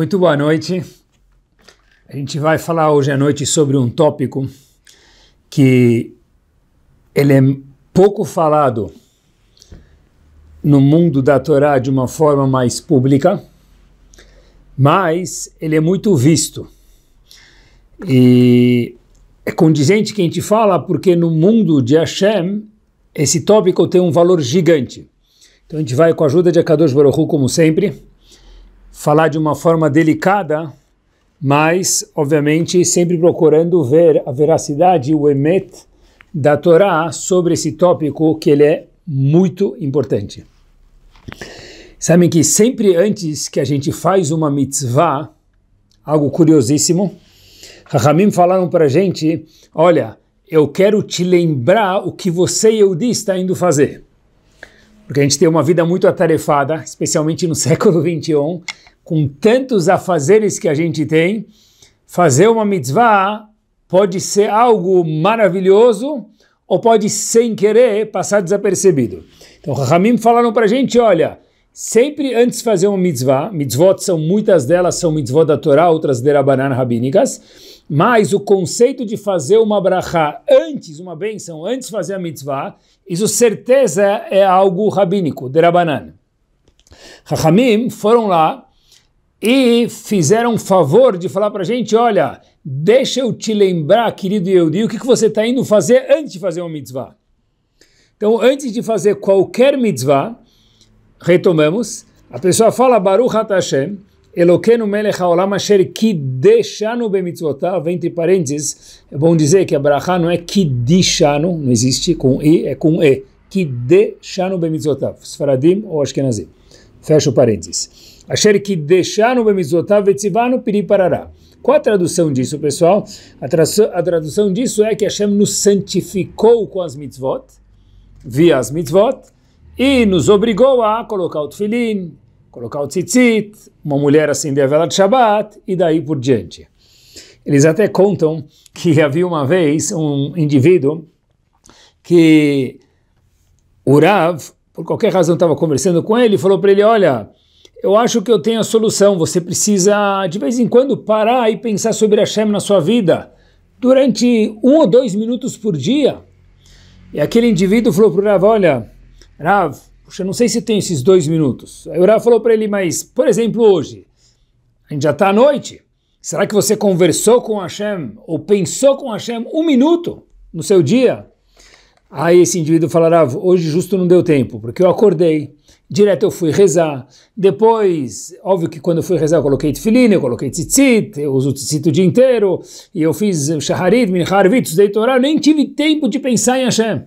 Muito boa noite. A gente vai falar hoje à noite sobre um tópico que ele é pouco falado no mundo da Torá de uma forma mais pública, mas ele é muito visto. E é condizente que a gente fala porque no mundo de Hashem esse tópico tem um valor gigante. Então a gente vai com a ajuda de Akadosh Baruch como sempre, falar de uma forma delicada, mas, obviamente, sempre procurando ver a veracidade, o emet da Torá sobre esse tópico que ele é muito importante. Sabem que sempre antes que a gente faz uma mitzvah, algo curiosíssimo, Rahamim falaram para a gente, olha, eu quero te lembrar o que você e eu está indo fazer. Porque a gente tem uma vida muito atarefada, especialmente no século 21, com tantos afazeres que a gente tem, fazer uma mitzvah pode ser algo maravilhoso ou pode, sem querer, passar desapercebido. Então, Rahamim falaram para a gente, olha, sempre antes de fazer uma mitzvah, mitzvot são muitas delas, são mitzvot da Torá, outras derabanan rabínicas, mas o conceito de fazer uma brachá antes, uma benção, antes de fazer a mitzvah, isso certeza é algo rabínico, derabanan. Rahamim foram lá, e fizeram o favor de falar para a gente, olha, deixa eu te lembrar, querido Yehudi, o que, que você está indo fazer antes de fazer uma mitzvah. Então, antes de fazer qualquer mitzvah, retomamos, a pessoa fala Baruch Hashem, Eloquenu melech haolam asher kideshanu bemitzvotav, entre parênteses, é bom dizer que a brachá não é kidishanu, não existe com i, é com e, kideshanu bemitzvotav, sfaradim ou ashkenazim. Fecha o parênteses. Asher que deixaram Bemizotav Vetzivanu Piriparará. Qual a tradução disso, pessoal? A, tradução, a tradução disso é que Hashem nos santificou com as mitzvot, via as mitzvot, e nos obrigou a colocar o tefilin, colocar o tzitzit, uma mulher acender a vela de Shabbat, e daí por diante. Eles até contam que havia uma vez um indivíduo que o Rav, por qualquer razão, estava conversando com ele e falou para ele: Olha, eu acho que eu tenho a solução. Você precisa, de vez em quando, parar e pensar sobre Hashem na sua vida. Durante um ou dois minutos por dia. E aquele indivíduo falou para o Rav, olha, Rav, puxa, não sei se tem esses dois minutos. Aí o Rav falou para ele, mas, por exemplo, hoje, a gente já está à noite. Será que você conversou com Hashem ou pensou com Hashem um minuto no seu dia? Aí esse indivíduo falará: hoje justo não deu tempo, porque eu acordei, direto eu fui rezar. Depois, óbvio que quando eu fui rezar eu coloquei tefilin, eu coloquei tzitzit, eu uso tzitzit o dia inteiro, e eu fiz shaharit, minharvit, estudei Torá, nem tive tempo de pensar em Hashem.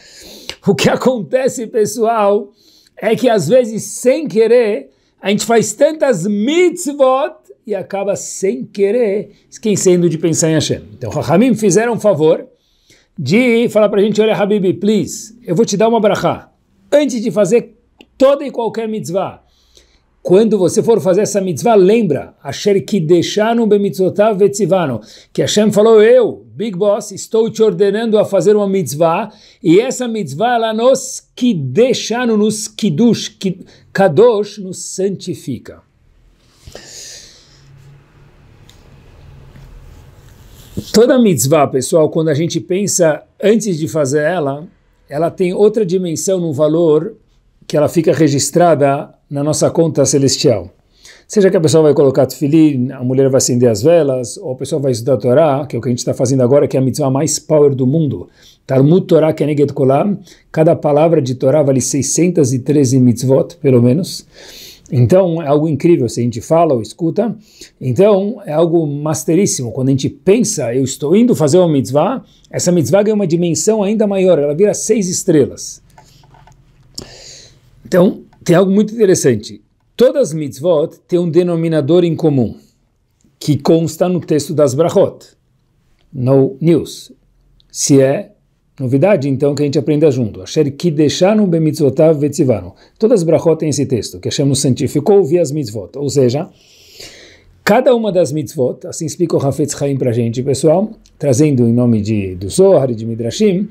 o que acontece, pessoal, é que às vezes, sem querer, a gente faz tantas mitzvot e acaba sem querer esquecendo de pensar em Hashem. Então, Rahamim fizeram um favor de falar para a gente, olha, Habib, please, eu vou te dar uma brachá. Antes de fazer toda e qualquer mitzvah, quando você for fazer essa mitzvah, lembra, Asher Kideshanu Bemitzvotav Vetzivano, que Hashem falou, eu, Big Boss, estou te ordenando a fazer uma mitzvah, e essa mitzvah, ela nos Kideshanu, nos Kiddush, Kadosh, nos santifica. Toda mitzvah, pessoal, quando a gente pensa antes de fazer ela, ela tem outra dimensão no valor que ela fica registrada na nossa conta celestial. Seja que a pessoa vai colocar tefilim, a mulher vai acender as velas, ou a pessoa vai estudar a Torá, que é o que a gente está fazendo agora, que é a mitzvah mais power do mundo. Talmud Torá Keneget é Kolam, cada palavra de Torá vale 613 mitzvot, pelo menos. Então, é algo incrível se a gente fala ou escuta. Então, é algo masteríssimo. Quando a gente pensa, eu estou indo fazer uma mitzvah, essa mitzvah ganha uma dimensão ainda maior, ela vira seis estrelas. Então, tem algo muito interessante. Todas as mitzvot têm um denominador em comum, que consta no texto das brachot, no news, se é Novidade, então, que a gente aprenda junto. Asher kideshanu bemitzvotav vetzivanu. Todas as brachot têm esse texto, que Hashem nos santificou via as mitzvot. Ou seja, cada uma das mitzvot, assim explica o Hafetz Chaim para a gente, pessoal, trazendo em nome de, do Zohar e de Midrashim,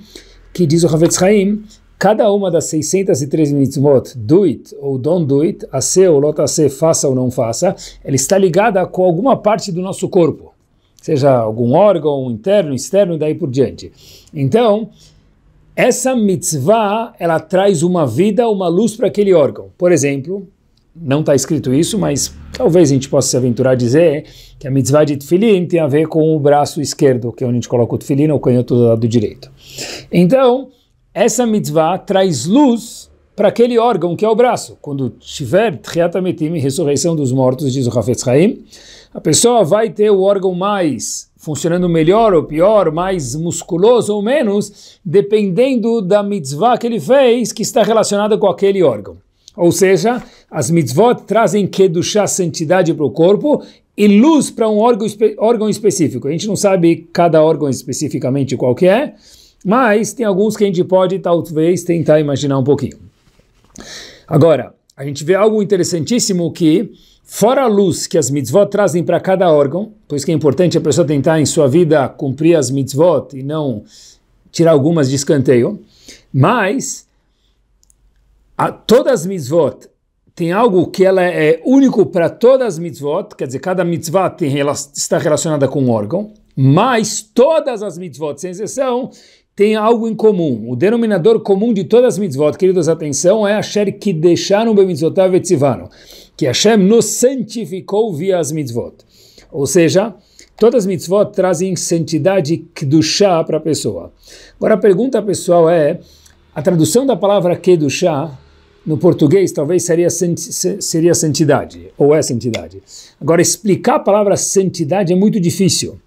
que diz o Hafetz Chaim, cada uma das 613 mitzvot, do it ou don't do it, a ser ou lota a ser, faça ou não faça, ela está ligada com alguma parte do nosso corpo seja algum órgão interno, externo e daí por diante. Então, essa mitzvah, ela traz uma vida, uma luz para aquele órgão. Por exemplo, não está escrito isso, mas talvez a gente possa se aventurar a dizer que a mitzvah de tefilin tem a ver com o braço esquerdo, que é onde a gente coloca o tefilin, ou o canhoto do lado direito. Então, essa mitzvah traz luz para aquele órgão que é o braço. Quando tiver Tchiat Ametim, ressurreição dos mortos, diz o Hafetz Haim, a pessoa vai ter o órgão mais funcionando melhor ou pior, mais musculoso ou menos, dependendo da mitzvah que ele fez, que está relacionada com aquele órgão. Ou seja, as mitzvot trazem Kedushah, santidade para o corpo, e luz para um órgão, órgão específico. A gente não sabe cada órgão especificamente qual que é, mas tem alguns que a gente pode talvez tentar imaginar um pouquinho. Agora, a gente vê algo interessantíssimo que, fora a luz que as mitzvot trazem para cada órgão, pois que é importante a pessoa tentar em sua vida cumprir as mitzvot e não tirar algumas de escanteio, mas a, todas as mitzvot tem algo que ela é único para todas as mitzvot, quer dizer, cada mitzvah tem, está relacionada com um órgão, mas todas as mitzvot, sem exceção, tem algo em comum. O denominador comum de todas as mitzvot, queridos, atenção, é Asher que deixaram bemitzvotav etzivano, que Hashem nos santificou via as mitzvot. Ou seja, todas as mitzvot trazem santidade chá para a pessoa. Agora a pergunta pessoal é, a tradução da palavra chá no português talvez seria, seria santidade, ou é santidade. Agora explicar a palavra santidade é muito difícil.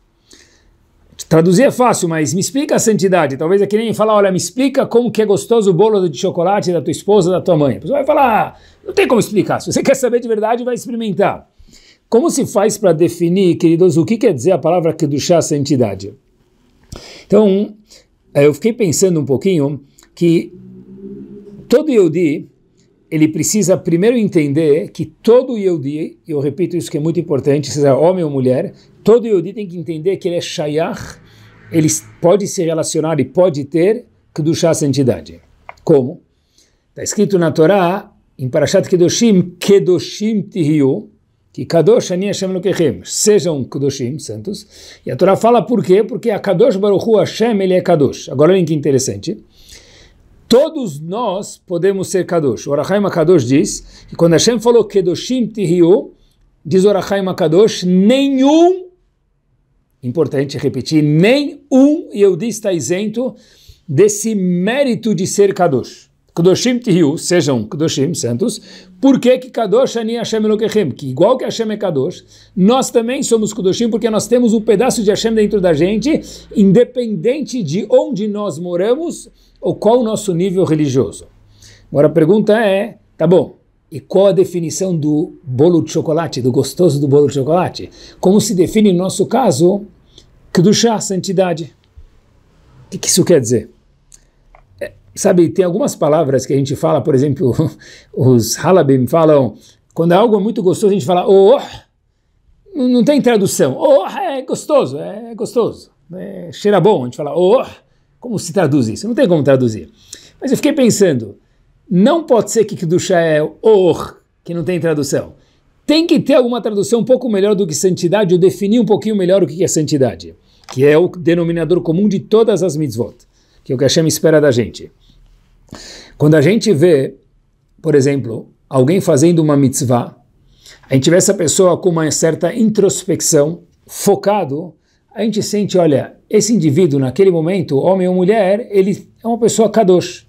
Traduzir é fácil, mas me explica a santidade. Talvez é que nem falar, olha, me explica como que é gostoso o bolo de chocolate da tua esposa, da tua mãe. A pessoa vai falar, ah, não tem como explicar. Se você quer saber de verdade, vai experimentar. Como se faz para definir, queridos, o que quer dizer a palavra a santidade? Então, eh, eu fiquei pensando um pouquinho que todo Yehudi, ele precisa primeiro entender que todo Yehudi, eu repito isso que é muito importante, seja homem ou mulher, todo Yodi tem que entender que ele é Shayach, ele pode se relacionar e pode ter Kedushah santidade. Como? Está escrito na Torá, em Parashat Kedoshim, Kedoshim Tihiyu, que Kadosh Ani Hashem Lokechem, sejam Kedoshim, santos. E a Torá fala por quê? Porque a Kadosh Baruch Hu Hashem, ele é Kadosh. Agora olhem que interessante. Todos nós podemos ser Kadosh. O Orachaim Kadosh diz que quando Hashem falou Kedoshim Tihiyu, diz o Orachaim Kadosh, nenhum importante repetir, nem um Yehudi está isento desse mérito de ser Kadosh. Kadoshim Tihiu, sejam Kadoshim, santos, Por que Kadosh Ani Hashem Elokechem, que igual que Hashem é Kadosh, nós também somos Kadoshim, porque nós temos um pedaço de Hashem dentro da gente, independente de onde nós moramos ou qual o nosso nível religioso. Agora a pergunta é, tá bom, e qual a definição do bolo de chocolate, do gostoso do bolo de chocolate? Como se define no nosso caso, Kedushá, santidade. O que, isso quer dizer? É, sabe, tem algumas palavras que a gente fala, por exemplo, os halabim falam, quando é algo é muito gostoso, a gente fala, oh, oh. não tem tradução. Oh, oh, é gostoso, é gostoso. É, cheira bom, a gente fala, oh, oh, como se traduz isso? Não tem como traduzir. Mas eu fiquei pensando, não pode ser que Kedushá é or, que não tem tradução. Tem que ter alguma tradução um pouco melhor do que santidade, ou definir um pouquinho melhor o que é santidade, que é o denominador comum de todas as mitzvot, que é o que a Hashem espera da gente. Quando a gente vê, por exemplo, alguém fazendo uma mitzvah, a gente vê essa pessoa com uma certa introspecção, focado, a gente sente, olha, esse indivíduo naquele momento, homem ou mulher, ele é uma pessoa kadosh.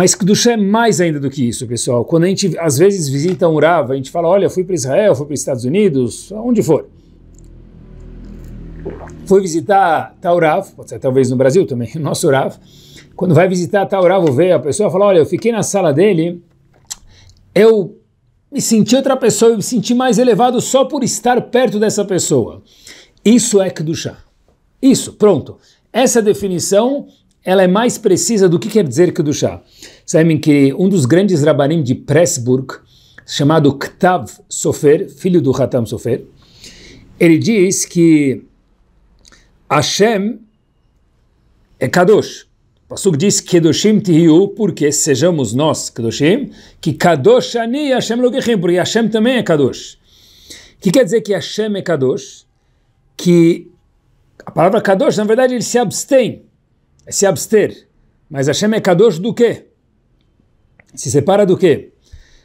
Mas Kedushá é mais ainda do que isso, pessoal. Quando a gente, às vezes, visita um Urava, a gente fala, olha, fui para Israel, fui para os Estados Unidos, aonde for. Fui visitar tal Taurav, pode ser talvez no Brasil também, o nosso Urav. Quando vai visitar tal Taurav, vê a pessoa fala, olha, eu fiquei na sala dele, eu me senti outra pessoa, eu me senti mais elevado só por estar perto dessa pessoa. Isso é Kedushá. Isso, pronto. Essa é definição ela é mais precisa do que quer dizer Kedushá. Sabem que um dos grandes rabanim de Pressburg, chamado Ktav Sofer, filho do Hatam Sofer, ele diz que Hashem é Kadosh. O Pasuk diz Kedoshim Tihiu, porque sejamos nós Kedoshim, que Kadosh Ani Hashem Logechim, porque Hashem também é Kadosh. O que quer dizer que Hashem é Kadosh? Que a palavra Kadosh, na verdade, ele se abstém é se abster. Mas Hashem é Kadosh do quê? Se separa do quê?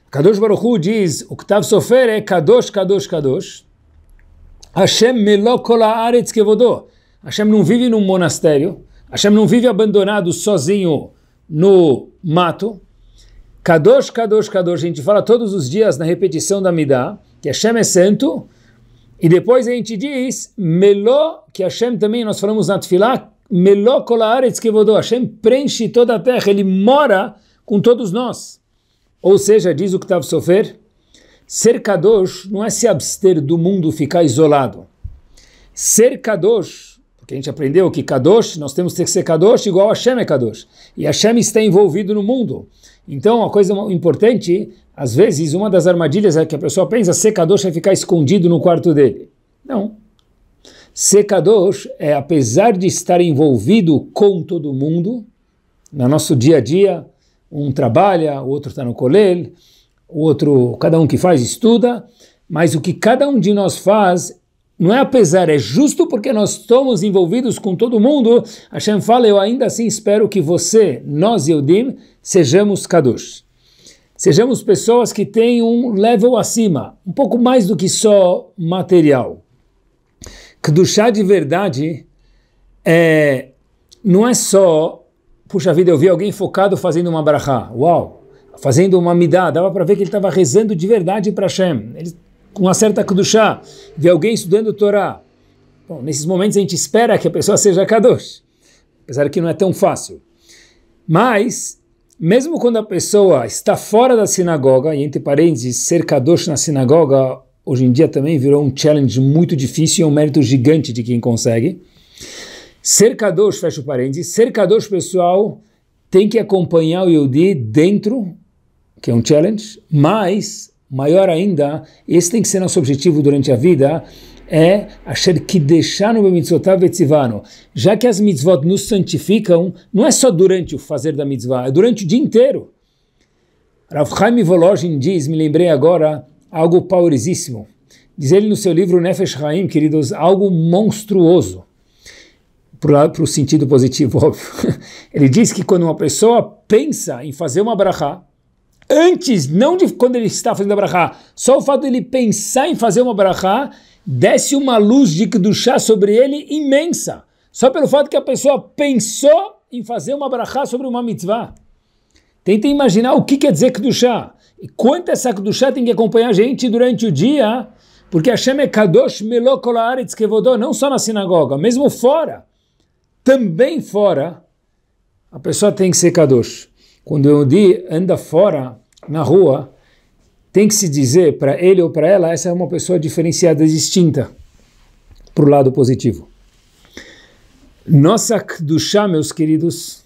Kadosh Baruch Hu diz, o que Ktav Sofer é Kadosh, Kadosh, Kadosh. Hashem melokol haaretz kevodô. Hashem não vive num monastério. Hashem não vive abandonado sozinho no mato. Kadosh, Kadosh, Kadosh. A gente fala todos os dias na repetição da Midah que Hashem é santo. E depois a gente diz Meló, que Hashem também, nós falamos na Tfilá, Melokolaretz que vodou. Hashem preenche toda a terra, ele mora com todos nós. Ou seja, diz o que estava sofrer, ser kadosh não é se abster do mundo, ficar isolado. Ser kadosh, porque a gente aprendeu que kadosh, nós temos que ser kadosh igual Hashem é kadosh. E Hashem está envolvido no mundo. Então, uma coisa importante, às vezes, uma das armadilhas é que a pessoa pensa ser kadosh é ficar escondido no quarto dele. Não, Sekadosh é, apesar de estar envolvido com todo mundo, no nosso dia a dia, um trabalha, o outro está no colel, o outro, cada um que faz, estuda, mas o que cada um de nós faz não é apesar, é justo porque nós estamos envolvidos com todo mundo. Hashem fala, eu ainda assim espero que você, nós e Eudim, sejamos Kadosh. Sejamos pessoas que têm um level acima, um pouco mais do que só material que do chá de verdade é, não é só, puxa vida, eu vi alguém focado fazendo uma brachá, uau, fazendo uma midá, dava para ver que ele estava rezando de verdade para Hashem, ele, com uma certa Kedushá, vi alguém estudando Torá. Bom, nesses momentos a gente espera que a pessoa seja Kadosh, apesar que não é tão fácil. Mas, mesmo quando a pessoa está fora da sinagoga, e entre parênteses, ser Kadosh na sinagoga hoje em dia também virou um challenge muito difícil e é um mérito gigante de quem consegue. Ser fecha o parênteses, ser pessoal, tem que acompanhar o Yehudi dentro, que é um challenge, mas, maior ainda, esse tem que ser nosso objetivo durante a vida, é achar que Asher Kideshanu Bemitzvotav Etzivanu. Já que as mitzvot nos santificam, não é só durante o fazer da mitzvah, é durante o dia inteiro. Rav Chaim Volozhin diz, me lembrei agora, algo poderosíssimo. Diz ele no seu livro Nefesh Haim, queridos, algo monstruoso, para o sentido positivo, óbvio. Ele diz que quando uma pessoa pensa em fazer uma brachá, antes, não de quando ele está fazendo a brachá, só o fato de ele pensar em fazer uma brachá, desce uma luz de chá sobre ele imensa. Só pelo fato que a pessoa pensou em fazer uma brachá sobre uma mitzvah. Tentem imaginar o que quer dizer chá quanto essa Kedushá tem que acompanhar a gente durante o dia, porque Hashem é Kadosh Melokola Aretz Kevodó, não só na sinagoga, mesmo fora, também fora, a pessoa tem que ser Kadosh. Quando o Yehudi anda fora, na rua, tem que se dizer para ele ou para ela, essa é uma pessoa diferenciada, distinta, para o lado positivo. Nossa Kedushá, meus queridos,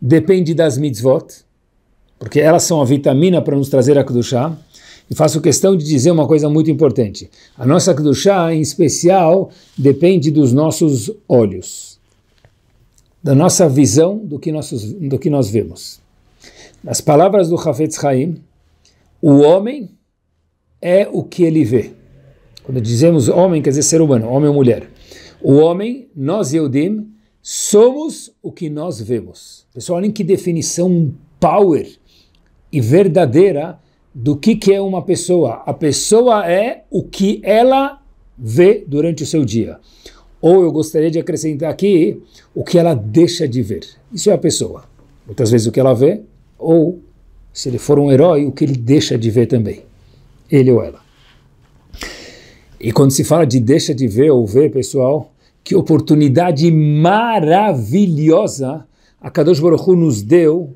depende das mitzvot, porque elas são a vitamina para nos trazer a kudushá. E faço questão de dizer uma coisa muito importante. A nossa kudushá, em especial, depende dos nossos olhos, da nossa visão do que, nossos, do que nós vemos. Nas palavras do Hafetz Haim, o homem é o que ele vê. Quando dizemos homem, quer dizer ser humano, homem ou mulher. O homem, nós Eudim, somos o que nós vemos. Pessoal, olhem que definição power e verdadeira do que, que é uma pessoa. A pessoa é o que ela vê durante o seu dia. Ou eu gostaria de acrescentar aqui o que ela deixa de ver. Isso é a pessoa. Muitas vezes o que ela vê, ou se ele for um herói, o que ele deixa de ver também. Ele ou ela. E quando se fala de deixa de ver ou ver, pessoal, que oportunidade maravilhosa a Kadosh Baruch Hu nos deu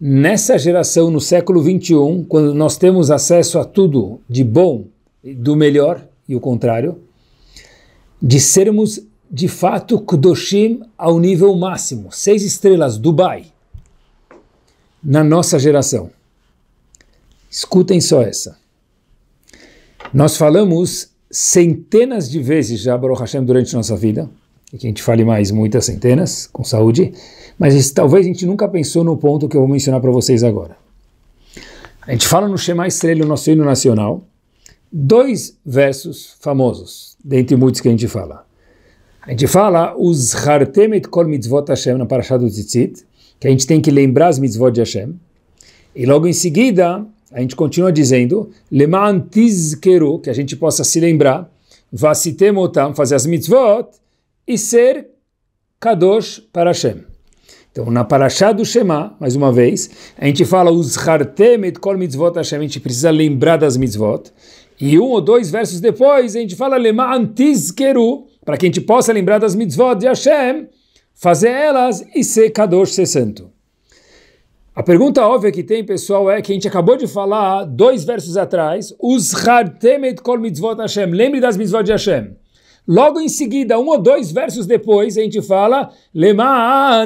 nessa geração, no século 21, quando nós temos acesso a tudo de bom, do melhor e o contrário, de sermos de fato Kudoshim ao nível máximo, seis estrelas, Dubai, na nossa geração. Escutem só essa. Nós falamos centenas de vezes já, Baruch Hashem, durante nossa vida, e que a gente fale mais muitas centenas com saúde, mas talvez a gente nunca pensou no ponto que eu vou mencionar para vocês agora. A gente fala no Shema Estrela, nosso hino nacional, dois versos famosos, dentre muitos que a gente fala. A gente fala os hartemet kol mitzvot Hashem na parashat do Tzitzit, que a gente tem que lembrar as mitzvot de Hashem, e logo em seguida a gente continua dizendo leman que a gente possa se lembrar, vasitem fazer as mitzvot, e ser Kadosh para Hashem. Então, na Parashá do Shema, mais uma vez, a gente fala os et kol mitzvot Hashem, a gente precisa lembrar das mitzvot. E um ou dois versos depois, a gente fala lema antizkeru, para que a gente possa lembrar das mitzvot de Hashem, fazer elas e ser Kadosh, ser santo. A pergunta óbvia que tem, pessoal, é que a gente acabou de falar dois versos atrás, os et kol mitzvot Hashem, lembre das mitzvot de Hashem. Logo em seguida, um ou dois versos depois, a gente fala: Lembra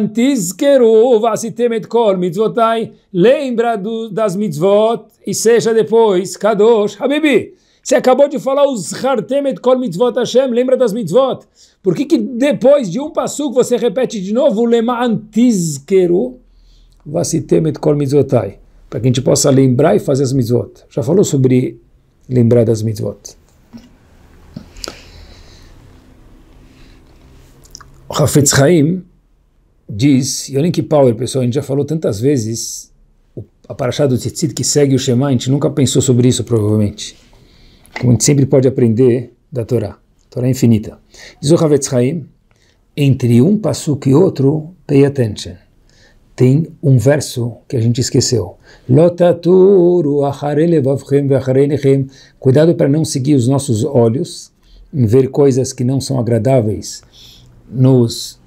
do, das mitzvot e seja depois kadosh habibi. Você acabou de falar os temet kol mitzvot Hashem, lembra das mitzvot. Por que, que depois de um passo você repete de novo Leman tizkeru temet kol mitzvotai? Para que a gente possa lembrar e fazer as mitzvot. Já falou sobre lembrar das mitzvot. Hafetz Haim diz, e olhem que power, pessoal, a gente já falou tantas vezes, a paraxá do Tzitzit que segue o Shema, a gente nunca pensou sobre isso, provavelmente. Como a gente sempre pode aprender da Torá. Torá é infinita. Diz o Havetz Haim, entre um passuk e outro, pay attention. Tem um verso que a gente esqueceu. Cuidado para não seguir os nossos olhos em ver coisas que não são agradáveis nos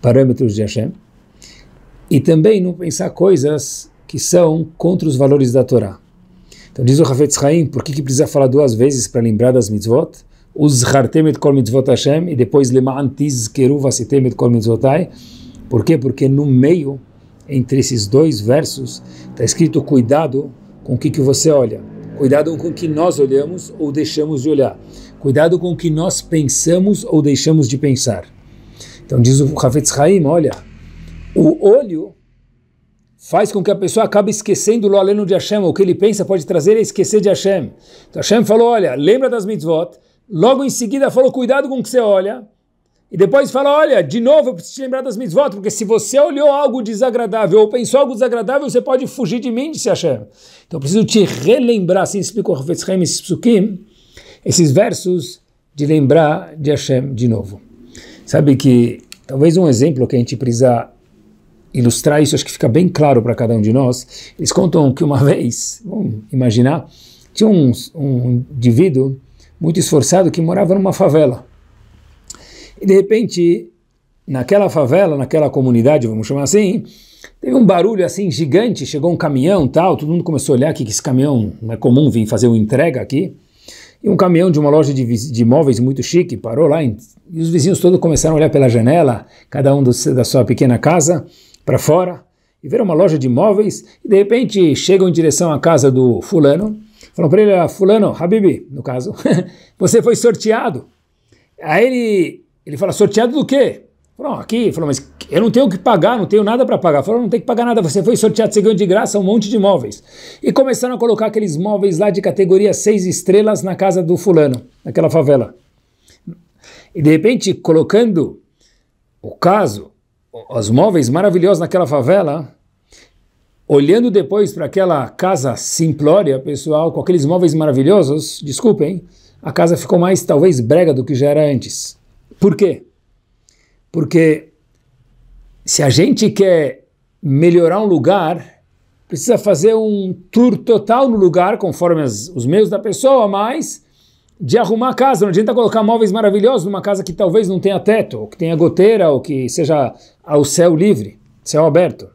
parâmetros de Hashem e também não pensar coisas que são contra os valores da Torá. Então diz o Hafetz Haim, por que, que precisa falar duas vezes para lembrar das mitzvot? Uzhartem kol mitzvot Hashem e depois lema'an tizkeru vasitem kol mitzvotai. Por quê? Porque no meio, entre esses dois versos, está escrito cuidado com o que, que você olha. Cuidado com o que nós olhamos ou deixamos de olhar. Cuidado com o que nós pensamos ou deixamos de pensar. Então diz o Havetz Haim, olha, o olho faz com que a pessoa acabe esquecendo o aleno de Hashem, o que ele pensa pode trazer é esquecer de Hashem. Então Hashem falou, olha, lembra das mitzvot, logo em seguida falou, cuidado com o que você olha, e depois fala, olha, de novo eu preciso te lembrar das mitzvot, porque se você olhou algo desagradável ou pensou algo desagradável, você pode fugir de mim, disse Hashem. Então eu preciso te relembrar, assim explica o Havetz Haim esses versos de lembrar de Hashem de novo. Sabe que talvez um exemplo que a gente precisa ilustrar isso, acho que fica bem claro para cada um de nós. Eles contam que uma vez, vamos imaginar, tinha um, um indivíduo muito esforçado que morava numa favela. E de repente, naquela favela, naquela comunidade, vamos chamar assim, teve um barulho assim gigante, chegou um caminhão tal, todo mundo começou a olhar que esse caminhão não é comum vir fazer uma entrega aqui. E um caminhão de uma loja de, de imóveis muito chique parou lá e os vizinhos todos começaram a olhar pela janela, cada um do, da sua pequena casa, para fora, e viram uma loja de imóveis e de repente chegam em direção à casa do fulano. Falam para ele, ah, fulano, Habibi, no caso, você foi sorteado. Aí ele, ele fala, sorteado do quê? falou aqui, falou, mas eu não tenho o que pagar, não tenho nada para pagar. Falou, não tem que pagar nada, você foi sorteado, você ganhou de graça um monte de móveis. E começaram a colocar aqueles móveis lá de categoria seis estrelas na casa do fulano, naquela favela. E de repente, colocando o caso, os móveis maravilhosos naquela favela, olhando depois para aquela casa simplória, pessoal, com aqueles móveis maravilhosos, desculpem, a casa ficou mais, talvez, brega do que já era antes. Por quê? Porque se a gente quer melhorar um lugar, precisa fazer um tour total no lugar, conforme as, os meios da pessoa, mas de arrumar a casa. Não adianta colocar móveis maravilhosos numa casa que talvez não tenha teto, ou que tenha goteira, ou que seja ao céu livre, céu aberto.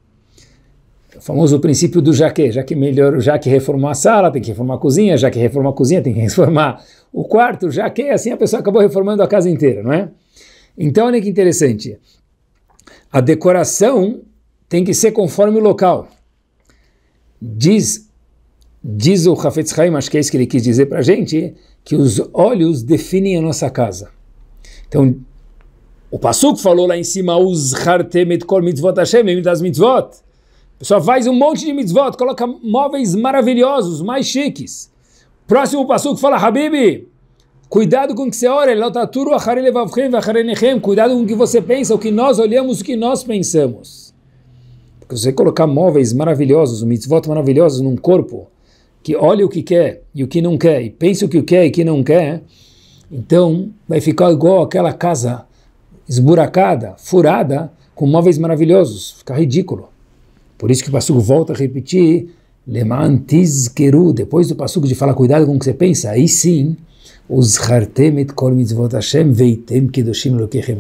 O famoso princípio do jaque, já que melhor, já que reformou a sala, tem que reformar a cozinha, já que reformou a cozinha, tem que reformar o quarto, já que assim a pessoa acabou reformando a casa inteira, não é? Então, olha que interessante. A decoração tem que ser conforme o local. Diz, diz o Hafetz Haim, acho que é isso que ele quis dizer para a gente, que os olhos definem a nossa casa. Então, o Passuco falou lá em cima, os hartemet kol mitzvot Hashem, das mitzvot. pessoal faz um monte de mitzvot, coloca móveis maravilhosos, mais chiques. Próximo Passuco fala, Habibi, Cuidado com o que você ora. Tá cuidado com o que você pensa, o que nós olhamos, o que nós pensamos. Porque você colocar móveis maravilhosos, mitzvot maravilhosos num corpo, que olha o que quer e o que não quer, e pensa o que quer e o que não quer, então vai ficar igual aquela casa esburacada, furada, com móveis maravilhosos. Fica ridículo. Por isso que o Passugo volta a repetir, Leman depois do Passugo de falar cuidado com o que você pensa, aí sim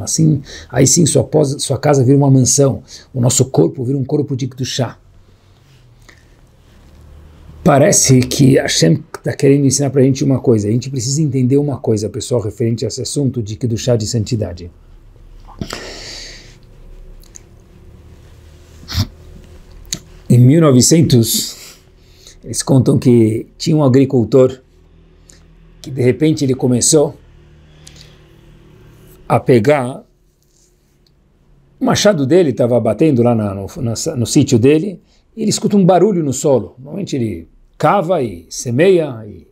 Assim, aí sim sua, sua casa vira uma mansão, o nosso corpo vira um corpo de chá. Parece que Hashem está querendo ensinar para a gente uma coisa. A gente precisa entender uma coisa, pessoal, referente a esse assunto de chá de santidade. Em 1900, eles contam que tinha um agricultor que de repente ele começou a pegar. O machado dele estava batendo lá na, no, na, no sítio dele e ele escuta um barulho no solo. Normalmente ele cava e semeia, e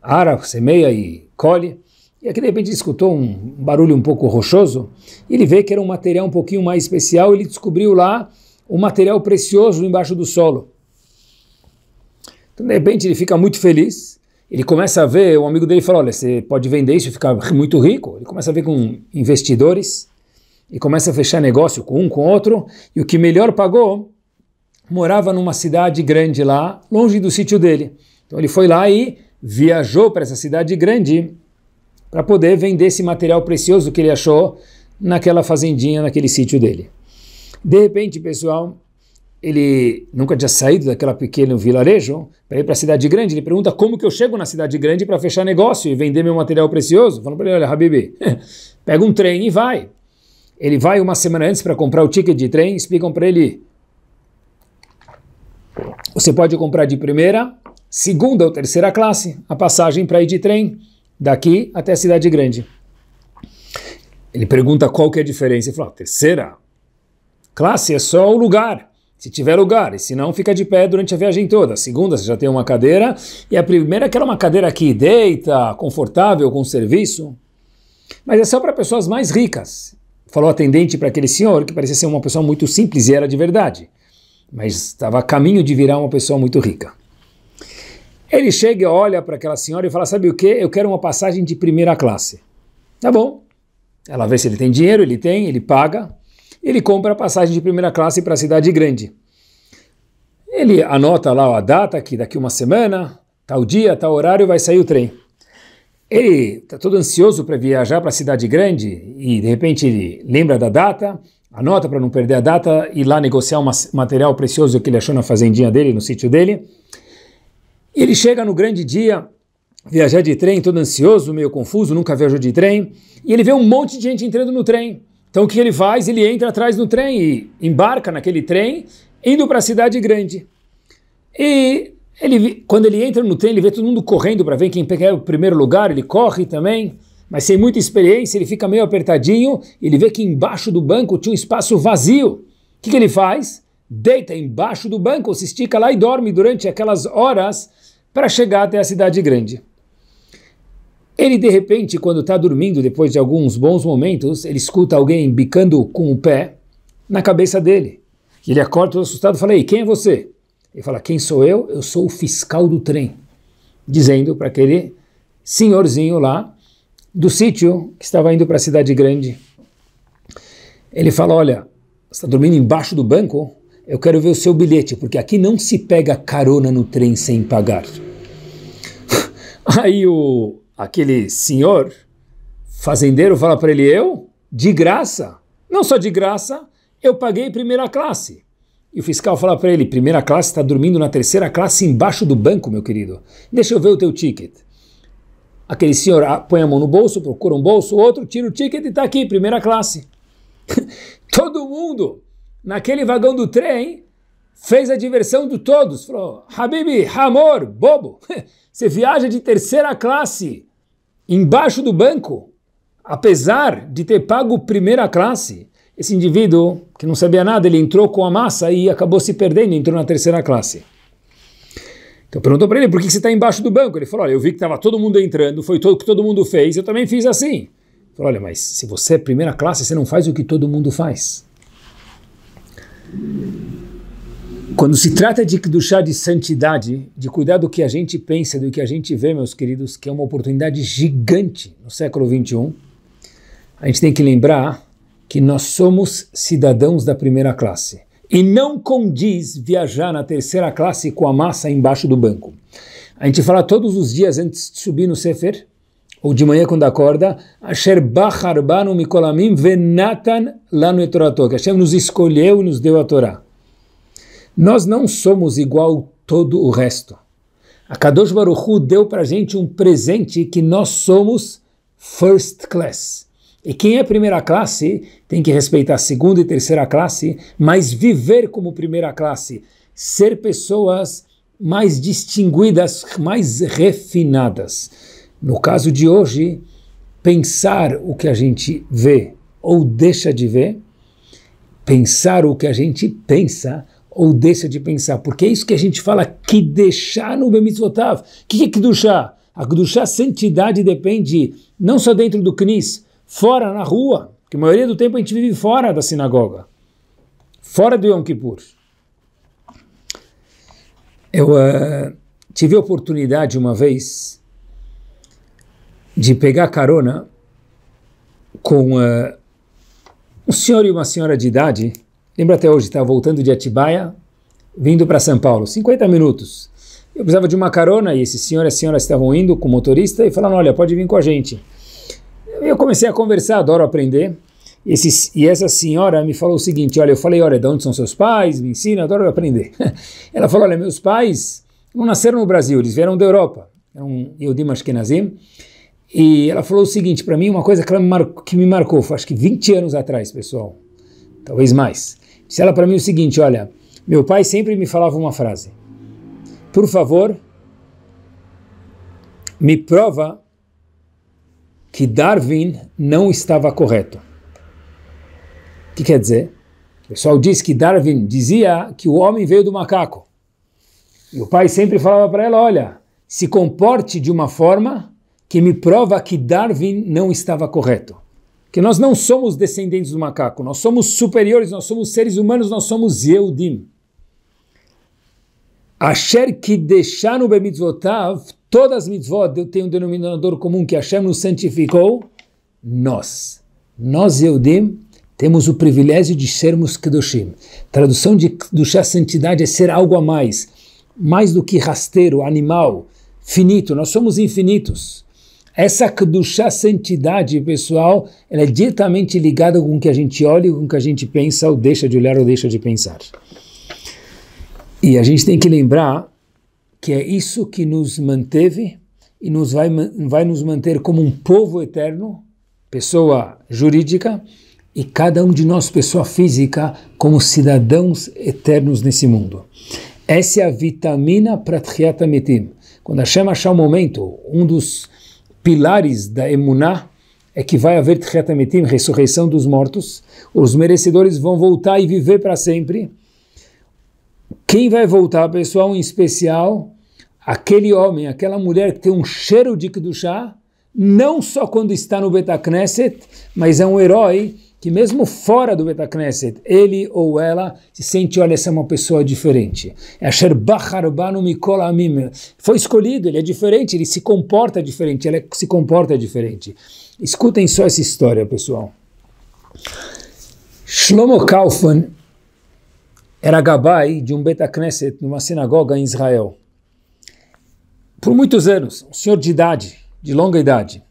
ara, semeia e colhe. E aqui de repente ele escutou um barulho um pouco rochoso, e ele vê que era um material um pouquinho mais especial, ele descobriu lá um material precioso embaixo do solo. Então de repente ele fica muito feliz ele começa a ver, o amigo dele fala, olha, você pode vender isso e ficar muito rico. Ele começa a ver com investidores e começa a fechar negócio com um, com outro. E o que melhor pagou morava numa cidade grande lá, longe do sítio dele. Então ele foi lá e viajou para essa cidade grande para poder vender esse material precioso que ele achou naquela fazendinha, naquele sítio dele. De repente, pessoal, ele nunca tinha saído daquela pequeno vilarejo para ir para a cidade grande. Ele pergunta como que eu chego na cidade grande para fechar negócio e vender meu material precioso. Falando para ele, olha, Habibi, pega um trem e vai. Ele vai uma semana antes para comprar o ticket de trem, explicam para ele, você pode comprar de primeira, segunda ou terceira classe a passagem para ir de trem daqui até a cidade grande. Ele pergunta qual que é a diferença. Ele fala, terceira classe é só o lugar se tiver lugar, e se não, fica de pé durante a viagem toda. A segunda, você já tem uma cadeira, e a primeira é que era é uma cadeira aqui, deita, confortável, com serviço. Mas é só para pessoas mais ricas. Falou atendente para aquele senhor, que parecia ser uma pessoa muito simples e era de verdade, mas estava a caminho de virar uma pessoa muito rica. Ele chega, olha para aquela senhora e fala: Sabe o que? Eu quero uma passagem de primeira classe. Tá bom. Ela vê se ele tem dinheiro, ele tem, ele paga ele compra a passagem de primeira classe para a cidade grande. Ele anota lá a data, que daqui uma semana, tal dia, tal horário vai sair o trem. Ele está todo ansioso para viajar para a cidade grande e de repente ele lembra da data, anota para não perder a data e lá negociar um material precioso que ele achou na fazendinha dele, no sítio dele. Ele chega no grande dia, viajar de trem, todo ansioso, meio confuso, nunca viajou de trem, e ele vê um monte de gente entrando no trem. Então o que ele faz? Ele entra atrás do trem e embarca naquele trem, indo para a cidade grande. E ele, quando ele entra no trem, ele vê todo mundo correndo para ver quem pega o primeiro lugar, ele corre também, mas sem muita experiência, ele fica meio apertadinho, ele vê que embaixo do banco tinha um espaço vazio. O que, que ele faz? Deita embaixo do banco, se estica lá e dorme durante aquelas horas para chegar até a cidade grande. Ele, de repente, quando está dormindo, depois de alguns bons momentos, ele escuta alguém bicando com o pé na cabeça dele. ele acorda todo assustado e fala, Ei, quem é você? Ele fala, quem sou eu? Eu sou o fiscal do trem. Dizendo para aquele senhorzinho lá do sítio que estava indo para a cidade grande. Ele fala, olha, você está dormindo embaixo do banco? Eu quero ver o seu bilhete, porque aqui não se pega carona no trem sem pagar. Aí o aquele senhor fazendeiro fala para ele: Eu? De graça. Não só de graça, eu paguei primeira classe. E o fiscal fala para ele: Primeira classe está dormindo na terceira classe embaixo do banco, meu querido. Deixa eu ver o teu ticket. Aquele senhor ah, põe a mão no bolso, procura um bolso, outro, tira o ticket e está aqui, primeira classe. Todo mundo naquele vagão do trem fez a diversão de todos. Falou: Habibi, Hamor, bobo, você viaja de terceira classe embaixo do banco, apesar de ter pago primeira classe. Esse indivíduo, que não sabia nada, ele entrou com a massa e acabou se perdendo, entrou na terceira classe. Então perguntou para ele, por que você está embaixo do banco? Ele falou, olha, eu vi que estava todo mundo entrando, foi o que todo mundo fez, eu também fiz assim. Ele falou, olha, mas se você é primeira classe, você não faz o que todo mundo faz. Quando se trata de chá de santidade, de cuidar do que a gente pensa, do que a gente vê, meus queridos, que é uma oportunidade gigante no século XXI, a gente tem que lembrar que nós somos cidadãos da primeira classe. E não condiz viajar na terceira classe com a massa embaixo do banco. A gente fala todos os dias antes de subir no Sefer, ou de manhã quando acorda, Asher Bacharbanu Mikolamim Venatan Lanu Etorató, que Hashem nos escolheu e nos deu a Torá. Nós não somos igual todo o resto. A Kadosh deu para a gente um presente que nós somos first class. E quem é primeira classe tem que respeitar a segunda e terceira classe, mas viver como primeira classe, ser pessoas mais distinguidas, mais refinadas. No caso de hoje, pensar o que a gente vê ou deixa de ver, pensar o que a gente pensa ou deixa de pensar. Porque é isso que a gente fala, que deixar no Bemitzotav. O que é Kedushá? A Kedushá, santidade, depende não só dentro do Knis, fora, na rua. que a maioria do tempo a gente vive fora da sinagoga. Fora do Yom Kippur. Eu uh, tive a oportunidade uma vez de pegar carona com uh, um senhor e uma senhora de idade Lembro até hoje, estava tá? voltando de Atibaia, vindo para São Paulo, 50 minutos. Eu precisava de uma carona e esse senhor e a senhora estavam indo com o motorista e falaram: Olha, pode vir com a gente. Eu comecei a conversar, adoro aprender. Esse, e essa senhora me falou o seguinte: Olha, eu falei, olha, de onde são seus pais? Me ensina, adoro aprender. Ela falou: Olha, meus pais não nasceram no Brasil, eles vieram da Europa. Eram Yehudim Ashkenazim. E ela falou o seguinte para mim, uma coisa que, me marcou, que me marcou, acho que 20 anos atrás, pessoal, talvez mais. Disse ela para mim é o seguinte: olha, meu pai sempre me falava uma frase. Por favor, me prova que Darwin não estava correto. O que quer dizer? O pessoal diz que Darwin dizia que o homem veio do macaco. E o pai sempre falava para ela: olha, se comporte de uma forma que me prova que Darwin não estava correto que nós não somos descendentes do macaco, nós somos superiores, nós somos seres humanos, nós somos Yehudim. Asher que deixar no Bemitzvotav, todas as mitzvot têm um denominador comum que Hashem nos santificou, nós. Nós, Yehudim, temos o privilégio de sermos Kedoshim. Tradução de Kedushá, santidade, é ser algo a mais. Mais do que rasteiro, animal, finito. Nós somos infinitos. Essa Kedushá, santidade, pessoal, ela é diretamente ligada com o que a gente olha, com o que a gente pensa, ou deixa de olhar, ou deixa de pensar. E a gente tem que lembrar que é isso que nos manteve e nos vai, vai nos manter como um povo eterno, pessoa jurídica, e cada um de nós, pessoa física, como cidadãos eternos nesse mundo. Essa é a vitamina para Triatametim. Quando Hashem achar o momento, um dos pilares da emuná é que vai haver Tchet ressurreição dos mortos, os merecedores vão voltar e viver para sempre. Quem vai voltar, pessoal, em especial, aquele homem, aquela mulher que tem um cheiro de chá, não só quando está no Betacneset, mas é um herói que mesmo fora do Betacneset, ele ou ela se sente, olha, essa é uma pessoa diferente. É Foi escolhido, ele é diferente, ele se comporta diferente, ela é, se comporta diferente. Escutem só essa história, pessoal. Shlomo Kaufman era gabai de um Betacneset numa sinagoga em Israel. Por muitos anos, um senhor de idade, de longa idade.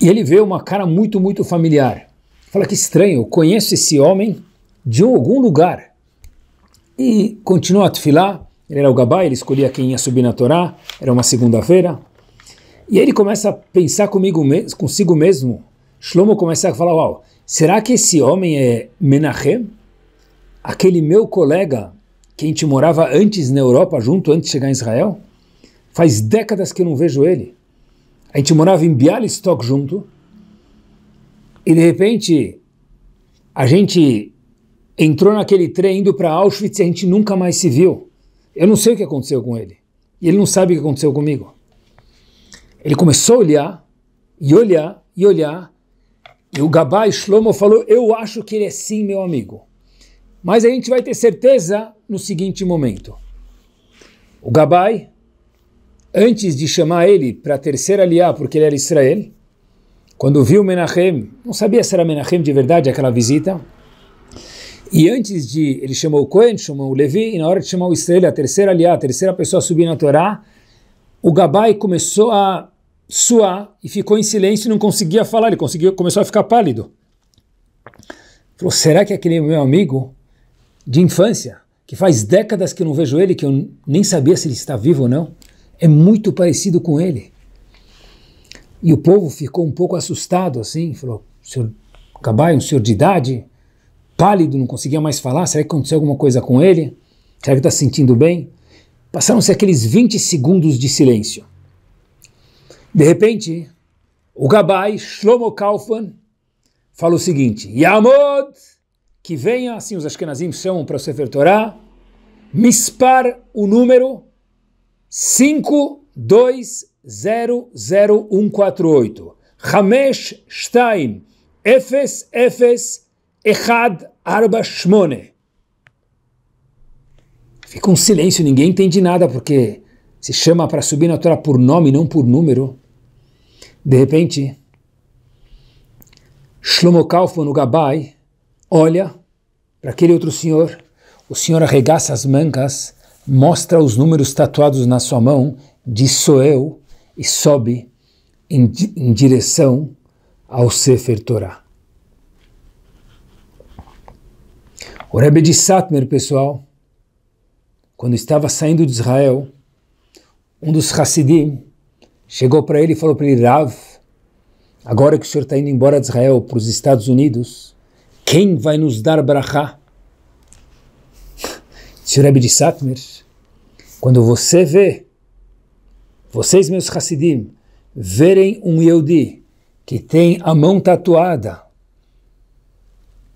E ele vê uma cara muito, muito familiar. Fala que estranho, eu conheço esse homem de algum lugar. E continua a tefilá, ele era o Gabá, ele escolhia quem ia subir na Torá, era uma segunda-feira. E aí ele começa a pensar comigo, consigo mesmo. Shlomo começa a falar, uau, será que esse homem é Menachem? Aquele meu colega que a gente morava antes na Europa junto, antes de chegar em Israel? Faz décadas que eu não vejo ele a gente morava em Bialystok junto, e de repente a gente entrou naquele trem indo para Auschwitz e a gente nunca mais se viu. Eu não sei o que aconteceu com ele. E ele não sabe o que aconteceu comigo. Ele começou a olhar, e olhar, e olhar, e o Gabai Shlomo falou, eu acho que ele é sim meu amigo. Mas a gente vai ter certeza no seguinte momento. O Gabai antes de chamar ele para a terceira aliá, porque ele era Israel, quando viu Menachem, não sabia se era Menachem de verdade aquela visita, e antes de, ele chamou o Cohen, chamou o Levi, e na hora de chamar o Israel, a terceira aliá, a terceira pessoa a subir na Torá, o Gabai começou a suar e ficou em silêncio e não conseguia falar, ele conseguiu, começou a ficar pálido. Falou, será que é aquele meu amigo de infância, que faz décadas que eu não vejo ele, que eu nem sabia se ele está vivo ou não, é muito parecido com ele. E o povo ficou um pouco assustado assim, falou: senhor Cabai, um senhor de idade, pálido, não conseguia mais falar, será que aconteceu alguma coisa com ele? Será que está se sentindo bem? Passaram-se aqueles 20 segundos de silêncio. De repente, o Gabai, Shlomo Kaufman, fala o seguinte: Yamod, que venha, assim os Ashkenazim são para o Sefer Torah, mispar o número 5200148. Hamesh Stein Shmone. Fica um silêncio, ninguém entende nada porque se chama para subir na Torá por nome, não por número. De repente, Shlomo Kaufman, o Gabai, olha para aquele outro senhor, o senhor arregaça as mangas, mostra os números tatuados na sua mão, diz sou eu, e sobe em, em direção ao Sefer Torah. O Rebbe de Satmer, pessoal, quando estava saindo de Israel, um dos Hassidim chegou para ele e falou para ele, Rav, agora que o senhor está indo embora de Israel para os Estados Unidos, quem vai nos dar brachá? Disse o Rebbe de Satmer, quando você vê, vocês meus Hassidim, verem um Yehudi que tem a mão tatuada,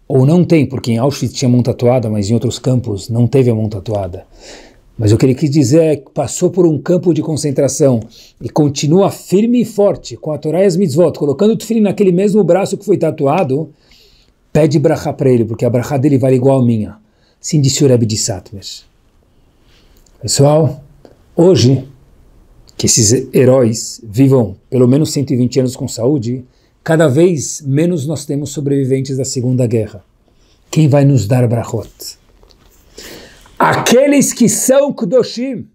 ou não tem, porque em Auschwitz tinha mão tatuada, mas em outros campos não teve a mão tatuada. Mas o que ele quis dizer é que passou por um campo de concentração e continua firme e forte com a Torá e as mitzvot, colocando o tefilim naquele mesmo braço que foi tatuado, pede brachá para ele, porque a brachá dele vale igual a minha. Sim, disse o Rebbe de Satmer. Pessoal, hoje que esses heróis vivam pelo menos 120 anos com saúde, cada vez menos nós temos sobreviventes da Segunda Guerra. Quem vai nos dar brachot? Aqueles que são Kudoshim.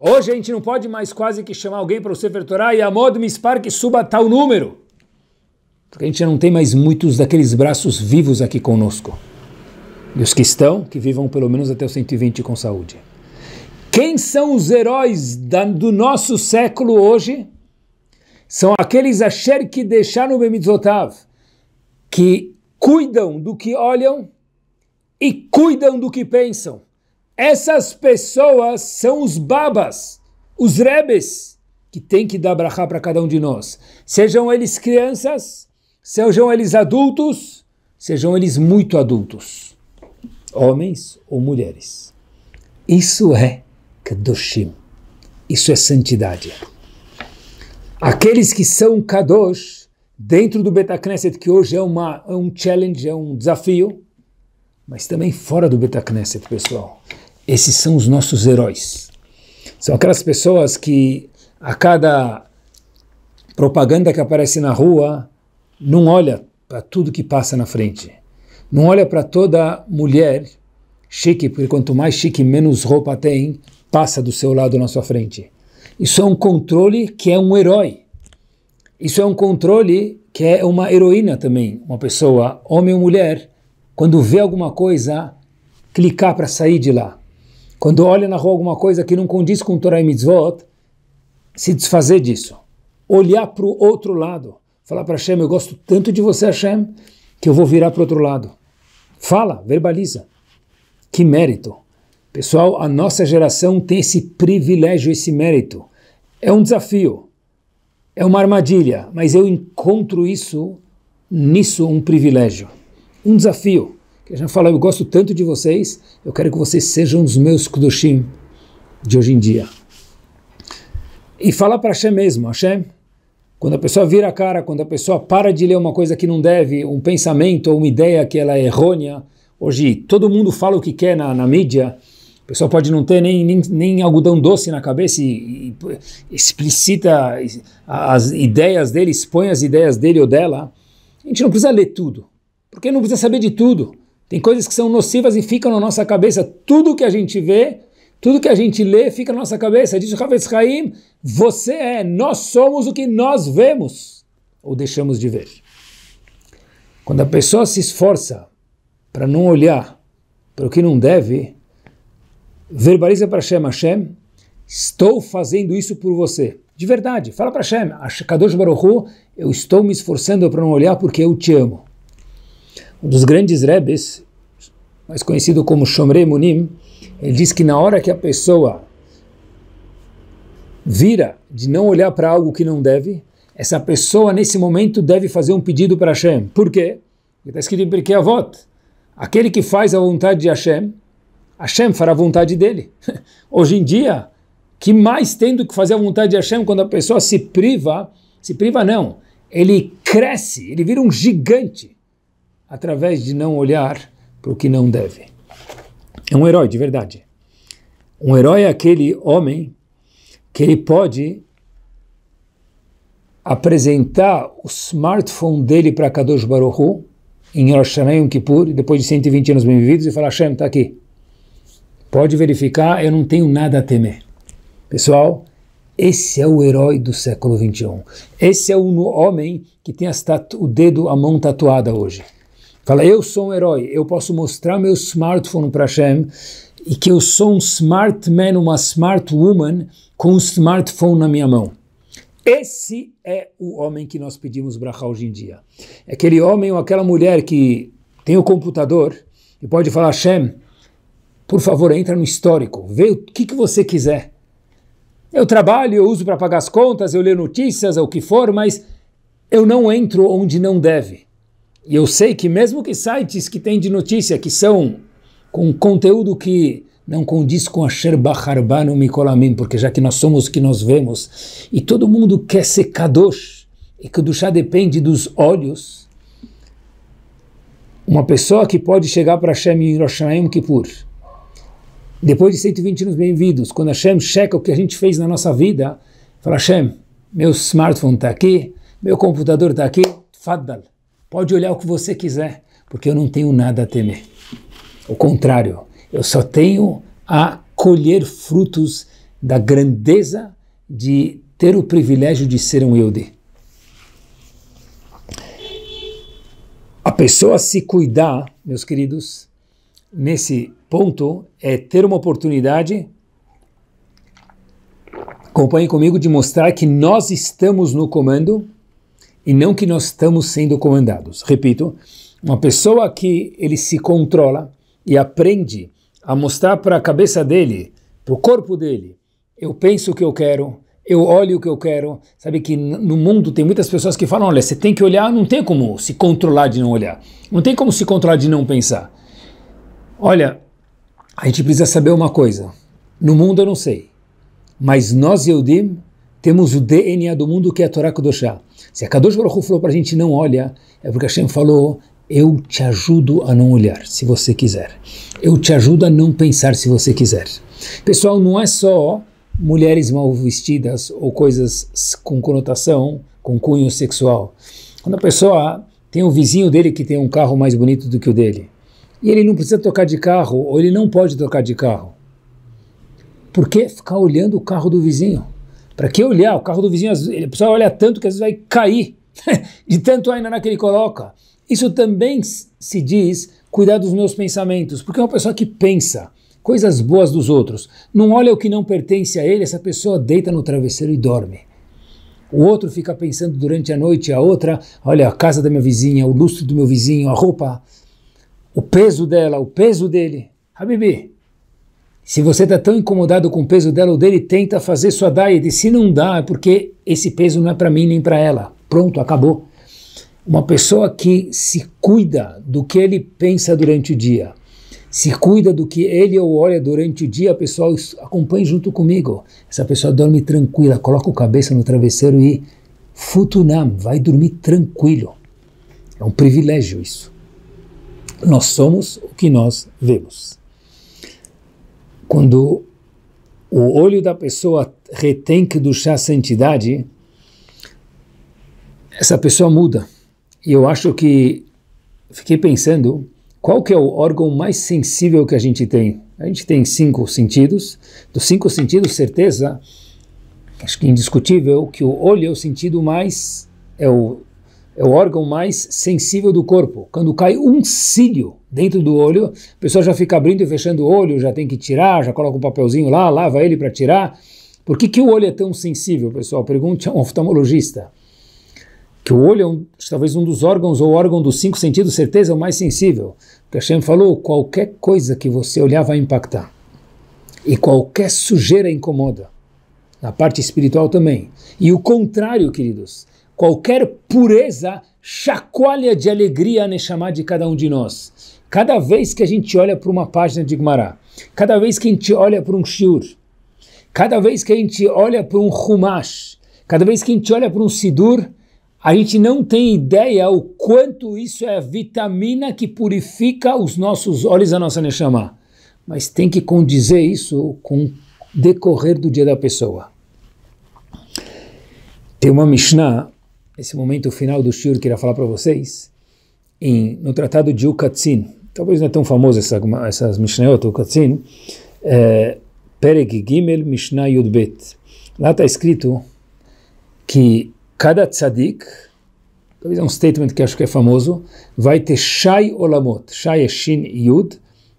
Hoje a gente não pode mais quase que chamar alguém para o Sefer Torah e a modo me que suba tal número. Porque a gente não tem mais muitos daqueles braços vivos aqui conosco. E os que estão, que vivam pelo menos até os 120 com saúde. Quem são os heróis da, do nosso século hoje? São aqueles Asher que deixaram o Bemidzotav, que cuidam do que olham e cuidam do que pensam. Essas pessoas são os babas, os rebes, que tem que dar brachá para cada um de nós. Sejam eles crianças, sejam eles adultos, sejam eles muito adultos. Homens ou mulheres. Isso é Kadoshim. Isso é santidade. Aqueles que são Kadosh, dentro do Betacneset, que hoje é, uma, é um challenge, é um desafio, mas também fora do Betacneset, pessoal. Esses são os nossos heróis. São aquelas pessoas que a cada propaganda que aparece na rua não olha para tudo que passa na frente. Não olha para toda mulher chique, porque quanto mais chique, menos roupa tem, passa do seu lado na sua frente. Isso é um controle que é um herói. Isso é um controle que é uma heroína também, uma pessoa, homem ou mulher, quando vê alguma coisa, clicar para sair de lá. Quando olha na rua alguma coisa que não condiz com Torah e Mitzvot, se desfazer disso. Olhar para o outro lado. Falar para Hashem, eu gosto tanto de você, Hashem, que eu vou virar para o outro lado. Fala, verbaliza. Que mérito. Pessoal, a nossa geração tem esse privilégio, esse mérito. É um desafio, é uma armadilha, mas eu encontro isso nisso um privilégio, um desafio. Que já falei, eu gosto tanto de vocês, eu quero que vocês sejam os meus kudoshim de hoje em dia. E falar para Hashem mesmo, Hashem, quando a pessoa vira a cara, quando a pessoa para de ler uma coisa que não deve, um pensamento ou uma ideia que ela é errônea, hoje todo mundo fala o que quer na, na mídia, o pessoal pode não ter nem, nem, nem algodão doce na cabeça e, e, explicita as ideias dele, expõe as ideias dele ou dela. A gente não precisa ler tudo, porque não precisa saber de tudo. Tem coisas que são nocivas e ficam na nossa cabeça. Tudo que a gente vê, tudo que a gente lê, fica na nossa cabeça. Diz o Havetz Haim, você é, nós somos o que nós vemos ou deixamos de ver. Quando a pessoa se esforça para não olhar para o que não deve, verbaliza para Hashem, Hashem, estou fazendo isso por você. De verdade, fala para Hashem, Kadosh Baruch Hu, eu estou me esforçando para não olhar porque eu te amo. Um dos grandes rebes, mais conhecido como Shomrei Munim, ele diz que na hora que a pessoa vira de não olhar para algo que não deve, essa pessoa nesse momento deve fazer um pedido para Hashem. Por quê? Está escrito em a Avot. Aquele que faz a vontade de Hashem, Hashem fará a vontade dele. Hoje em dia, que mais tem do que fazer a vontade de Hashem quando a pessoa se priva? Se priva não, ele cresce, ele vira um gigante através de não olhar para o que não deve. É um herói de verdade. Um herói é aquele homem que ele pode apresentar o smartphone dele para Kadosh Baruch Hu, em Rosh Hashanah Yom Kippur, depois de 120 anos bem-vindos, e falar, Hashem, está aqui. Pode verificar, eu não tenho nada a temer. Pessoal, esse é o herói do século 21. Esse é o homem que tem o dedo, a mão tatuada hoje. Fala, eu sou um herói, eu posso mostrar meu smartphone para Hashem e que eu sou um smart man, uma smart woman com um smartphone na minha mão. Esse é o homem que nós pedimos brachá hoje em dia. É aquele homem ou aquela mulher que tem o computador e pode falar, Hashem, por favor, entra no histórico, vê o que, que você quiser. Eu trabalho, eu uso para pagar as contas, eu leio notícias, ou o que for, mas eu não entro onde não deve. E eu sei que mesmo que sites que têm de notícia, que são com conteúdo que não condiz com a no Mikolamim, porque já que nós somos o que nós vemos, e todo mundo quer ser Kadosh, e que o chá depende dos olhos, uma pessoa que pode chegar para Shem Yerushalayim Kippur, depois de 120 anos bem-vindos, quando Hashem checa o que a gente fez na nossa vida, fala Hashem, meu smartphone está aqui, meu computador está aqui, fadal, pode olhar o que você quiser, porque eu não tenho nada a temer. Ao contrário, eu só tenho a colher frutos da grandeza de ter o privilégio de ser um Yehudi. A pessoa se cuidar, meus queridos, nesse ponto é ter uma oportunidade, acompanhe comigo, de mostrar que nós estamos no comando e não que nós estamos sendo comandados. Repito, uma pessoa que ele se controla e aprende a mostrar para a cabeça dele, para o corpo dele, eu penso o que eu quero, eu olho o que eu quero. Sabe que no mundo tem muitas pessoas que falam, olha, você tem que olhar, não tem como se controlar de não olhar. Não tem como se controlar de não pensar. Olha, a gente precisa saber uma coisa. No mundo eu não sei, mas nós, Yehudim, temos o DNA do mundo que é a Torá Kudoshá. Se a Kadosh Baruch falou para a gente não olha, é porque Hashem falou, eu te ajudo a não olhar, se você quiser. Eu te ajudo a não pensar, se você quiser. Pessoal, não é só mulheres mal vestidas ou coisas com conotação, com cunho sexual. Quando a pessoa tem um vizinho dele que tem um carro mais bonito do que o dele, e ele não precisa trocar de carro, ou ele não pode trocar de carro. Por que ficar olhando o carro do vizinho? Para que olhar? O carro do vizinho, a pessoa olha tanto que às vezes vai cair de tanto ainda que ele coloca. Isso também se diz cuidar dos meus pensamentos, porque é uma pessoa que pensa coisas boas dos outros, não olha o que não pertence a ele, essa pessoa deita no travesseiro e dorme. O outro fica pensando durante a noite, a outra, olha a casa da minha vizinha, o lustre do meu vizinho, a roupa o peso dela, o peso dele. Habibi, se você está tão incomodado com o peso dela ou dele, tenta fazer sua diet. Se não dá, é porque esse peso não é para mim nem para ela. Pronto, acabou. Uma pessoa que se cuida do que ele pensa durante o dia, se cuida do que ele ou olha durante o dia, pessoal, acompanhe junto comigo. Essa pessoa dorme tranquila, coloca o cabeça no travesseiro e futunam, vai dormir tranquilo. É um privilégio isso. Nós somos o que nós vemos. Quando o olho da pessoa retém que do chá santidade, essa pessoa muda. E eu acho que fiquei pensando qual que é o órgão mais sensível que a gente tem. A gente tem cinco sentidos. Dos cinco sentidos, certeza, acho que é indiscutível que o olho é o sentido mais é o é o órgão mais sensível do corpo. Quando cai um cílio dentro do olho, a pessoa já fica abrindo e fechando o olho, já tem que tirar, já coloca um papelzinho lá, lava ele para tirar. Por que, que o olho é tão sensível, pessoal? Pergunte a um oftalmologista. Que o olho é um, talvez um dos órgãos, ou órgão dos cinco sentidos, certeza, é o mais sensível. Porque Hashem falou, qualquer coisa que você olhar vai impactar. E qualquer sujeira incomoda. Na parte espiritual também. E o contrário, queridos qualquer pureza chacoalha de alegria a né, Neshama de cada um de nós. Cada vez que a gente olha para uma página de Gemara, cada vez que a gente olha para um shiur, cada vez que a gente olha para um Humash, cada vez que a gente olha para um Sidur, a gente não tem ideia o quanto isso é a vitamina que purifica os nossos olhos, a nossa Neshama. Mas tem que condizer isso com o decorrer do dia da pessoa. Tem uma Mishnah esse momento final do Shur que irá falar para vocês, em, no tratado de Ukatzin, talvez não é tão famoso essa, essas Mishnayot, Ukatzin, é, Pereg Gimel Mishnah Yudbet. Lá está escrito que cada tzadik, talvez é um statement que acho que é famoso, vai ter Shai Olamot, Shai é Shin Yud,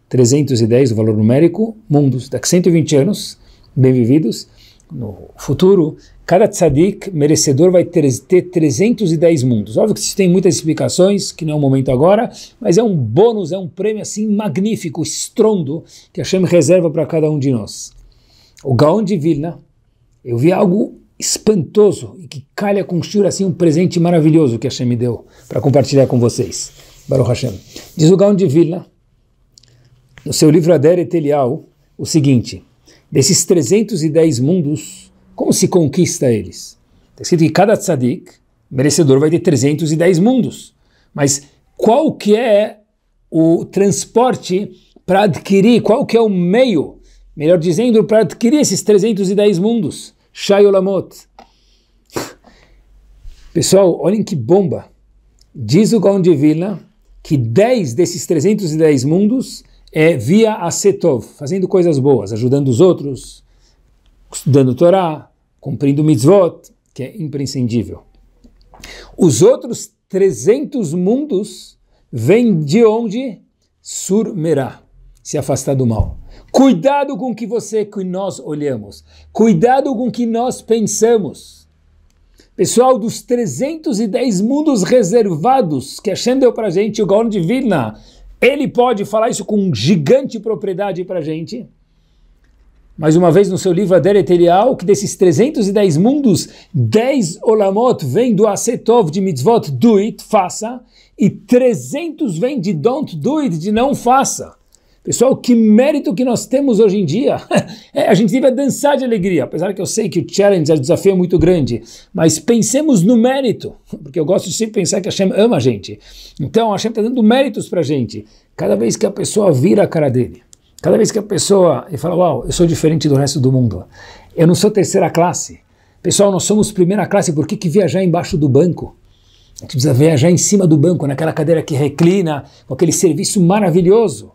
310, o valor numérico, mundos, daqui 120 anos, bem-vividos, no futuro, cada tzadik merecedor vai ter, ter 310 mundos. Óbvio que isso tem muitas explicações, que não é o momento agora, mas é um bônus, é um prêmio assim magnífico, estrondo, que a Shem reserva para cada um de nós. O Gaon de Vilna, eu vi algo espantoso e que calha com Shura assim um presente maravilhoso que a Shem me deu para compartilhar com vocês. Baruch Hashem. Diz o Gaon de Vilna, no seu livro Adere Telial, o seguinte desses 310 mundos, como se conquista eles? Está escrito que cada tzadik, merecedor, vai ter 310 mundos. Mas qual que é o transporte para adquirir, qual que é o meio, melhor dizendo, para adquirir esses 310 mundos? Shai Olamot. Pessoal, olhem que bomba. Diz o Gaon de Vilna que 10 desses 310 mundos é via setov fazendo coisas boas, ajudando os outros, estudando Torá, cumprindo mitzvot, que é imprescindível. Os outros 300 mundos vêm de onde? Surmerá, se afastar do mal. Cuidado com o que você, que nós olhamos. Cuidado com o que nós pensamos. Pessoal, dos 310 mundos reservados que shem deu para gente, o Gaon de Vilna, ele pode falar isso com gigante propriedade para a gente. Mais uma vez no seu livro Adereterial, que desses 310 mundos, 10 olamot vem do acetov de mitzvot, do it, faça, e 300 vem de don't do it, de não faça. Pessoal, que mérito que nós temos hoje em dia! É, a gente a dançar de alegria, apesar que eu sei que o challenge, o desafio é muito grande, mas pensemos no mérito, porque eu gosto de sempre pensar que a Hashem ama a gente. Então, a Hashem está dando méritos para a gente, cada vez que a pessoa vira a cara dele, cada vez que a pessoa e fala, uau, eu sou diferente do resto do mundo, eu não sou terceira classe, pessoal, nós somos primeira classe, por que, que viajar embaixo do banco? A gente precisa viajar em cima do banco, naquela cadeira que reclina, com aquele serviço maravilhoso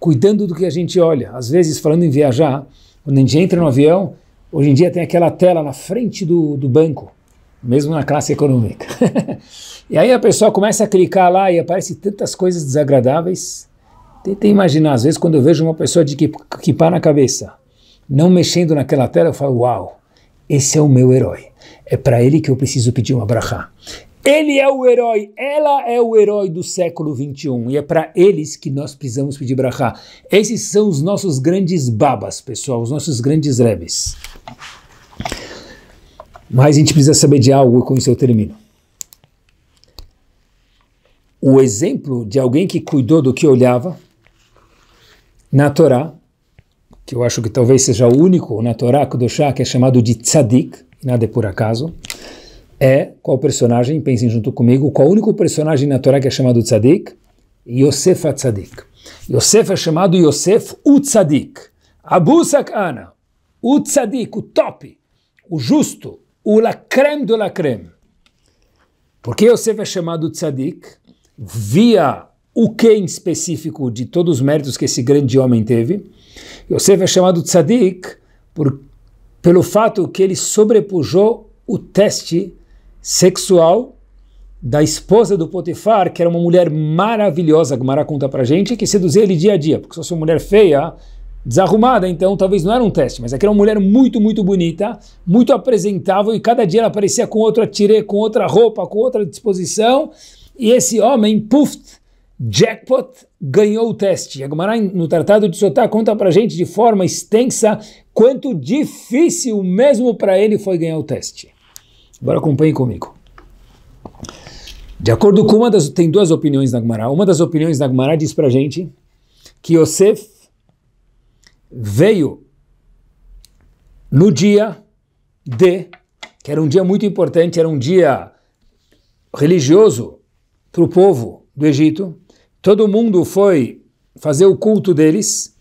cuidando do que a gente olha. Às vezes, falando em viajar, quando a gente entra no avião, hoje em dia tem aquela tela na frente do, do banco, mesmo na classe econômica. e aí a pessoa começa a clicar lá e aparece tantas coisas desagradáveis. Tentei imaginar, às vezes, quando eu vejo uma pessoa de que pá na cabeça, não mexendo naquela tela, eu falo, uau, esse é o meu herói. É para ele que eu preciso pedir uma abraçar. Ele é o herói, ela é o herói do século 21 e é para eles que nós precisamos pedir brachá. Esses são os nossos grandes babas, pessoal, os nossos grandes rebes. Mas a gente precisa saber de algo e com isso eu termino. O exemplo de alguém que cuidou do que olhava na Torá, que eu acho que talvez seja o único na Torá que é chamado de tzadik, nada é por acaso, é qual personagem, pensem junto comigo, qual único personagem na Torá que é chamado Tzadik? Yosef Tzadik. Yosef é chamado Yosef Utsadik. Abu Sakana, o tzadik, o top, o justo, o la creme de la creme. Porque Yosef é chamado tzadik via o que em específico de todos os méritos que esse grande homem teve. Yosef é chamado tzadik por, pelo fato que ele sobrepujou o teste sexual da esposa do Potifar, que era uma mulher maravilhosa, Gmará conta pra gente, que seduzia ele dia a dia, porque se fosse uma mulher feia, desarrumada, então talvez não era um teste, mas aqui é era uma mulher muito, muito bonita, muito apresentável, e cada dia ela aparecia com outra tirê, com outra roupa, com outra disposição, e esse homem, puf, jackpot, ganhou o teste. Agmará, no Tratado de Sotá, conta pra gente de forma extensa quanto difícil mesmo para ele foi ganhar o teste. Agora acompanhe comigo. De acordo com uma das... Tem duas opiniões na Gemara. Uma das opiniões da Gemara diz pra gente que Yosef veio no dia de... Que era um dia muito importante, era um dia religioso para o povo do Egito. Todo mundo foi fazer o culto deles.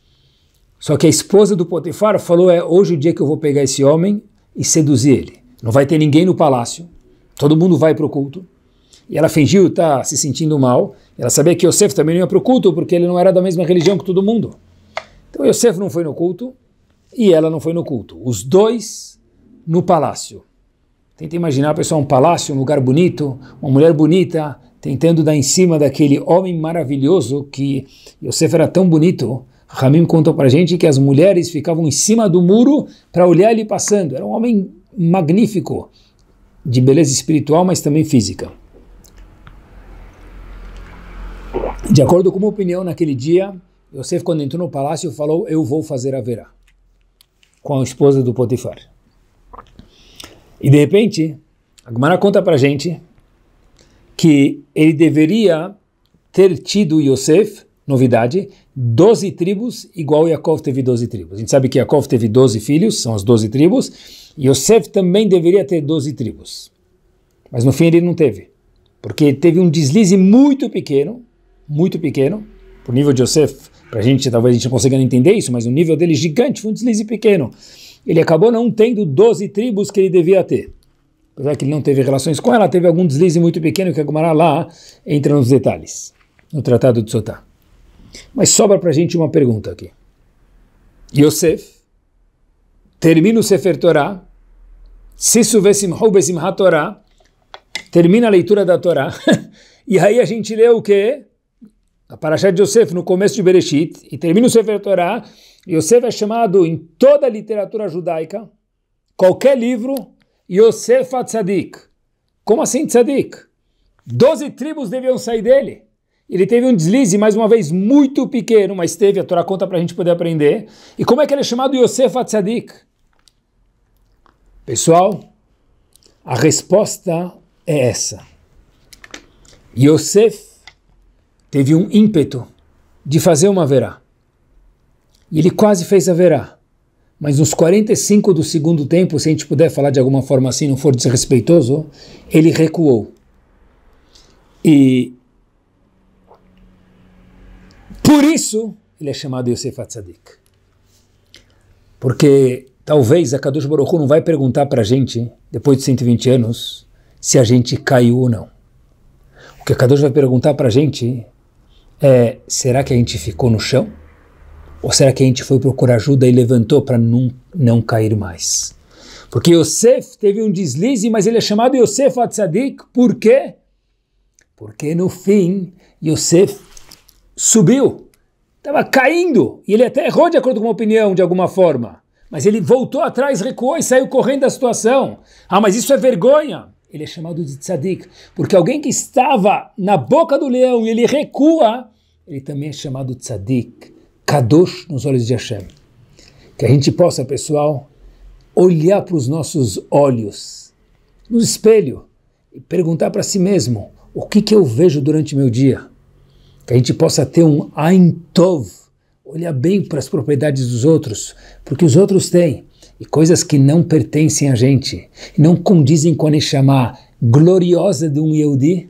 Só que a esposa do Potifar falou: é hoje o dia que eu vou pegar esse homem e seduzir ele. Não vai ter ninguém no palácio. Todo mundo vai para o culto. E ela fingiu estar tá se sentindo mal. Ela sabia que Yosef também não ia para o culto porque ele não era da mesma religião que todo mundo. Então Yosef não foi no culto e ela não foi no culto. Os dois no palácio. Tenta imaginar, pessoal, um palácio, um lugar bonito, uma mulher bonita, tentando dar em cima daquele homem maravilhoso que Yosef era tão bonito. Ramim contou para gente que as mulheres ficavam em cima do muro para olhar ele passando. Era um homem magnífico de beleza espiritual, mas também física. De acordo com uma opinião, naquele dia, Yosef, quando entrou no palácio, falou: Eu vou fazer a verá com a esposa do Potifar. E de repente, a Gumara conta pra gente que ele deveria ter tido Yosef, novidade, 12 tribos, igual Yaakov teve 12 tribos. A gente sabe que Yaakov teve 12 filhos, são as 12 tribos, e Yosef também deveria ter 12 tribos. Mas no fim ele não teve, porque teve um deslize muito pequeno, muito pequeno, por nível de Yosef, para a gente talvez a gente não consiga entender isso, mas o nível dele é gigante foi um deslize pequeno. Ele acabou não tendo 12 tribos que ele devia ter. Apesar que ele não teve relações com ela, teve algum deslize muito pequeno que a Gumara lá entra nos detalhes, no Tratado de Sotá. Mas sobra para a gente uma pergunta aqui. Yosef termina o Sefer Torah, Sisu Vesimhu Besimha Torah, termina a leitura da Torá, e aí a gente lê o quê? A Parashat de Yosef no começo de Bereshit, e termina o Sefer Torah, Yosef é chamado em toda a literatura judaica, qualquer livro, Yosef Tzadik. Como assim Tzadik? Doze tribos deviam sair dele. Ele teve um deslize, mais uma vez, muito pequeno, mas teve, a Torá conta para a gente poder aprender. E como é que ele é chamado Yosef Atzadik? Pessoal, a resposta é essa. Yosef teve um ímpeto de fazer uma verá. E ele quase fez a verá. Mas nos 45 do segundo tempo, se a gente puder falar de alguma forma assim, não for desrespeitoso, ele recuou. E por isso, ele é chamado Yosef Atzadik. Porque talvez a Kadosh Baruch não vai perguntar para a gente, depois de 120 anos, se a gente caiu ou não. O que a Kadosh vai perguntar para a gente é, será que a gente ficou no chão? Ou será que a gente foi procurar ajuda e levantou para não, não cair mais? Porque Yosef teve um deslize, mas ele é chamado Yosef Atzadik, por quê? Porque no fim, Yosef subiu, estava caindo, e ele até errou de acordo com uma opinião, de alguma forma. Mas ele voltou atrás, recuou e saiu correndo da situação. Ah, mas isso é vergonha. Ele é chamado de tzadik, porque alguém que estava na boca do leão e ele recua, ele também é chamado tzadik, kadosh nos olhos de Hashem. Que a gente possa, pessoal, olhar para os nossos olhos, no espelho, e perguntar para si mesmo, o que, que eu vejo durante meu dia? que a gente possa ter um Ein Tov, olhar bem para as propriedades dos outros, porque os outros têm, e coisas que não pertencem a gente, não condizem com a Neshama gloriosa de um Yehudi,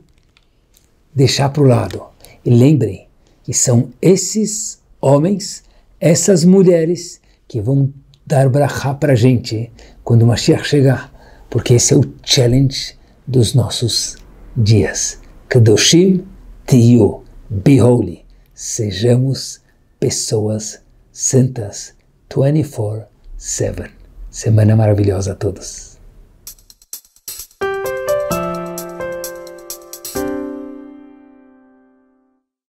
deixar para o lado. E lembrem que são esses homens, essas mulheres, que vão dar brachá para a gente quando o Mashiach chegar, porque esse é o challenge dos nossos dias. Kadoshim Tiyu. Be holy. Sejamos pessoas santas 24/7. Semana maravilhosa a todos.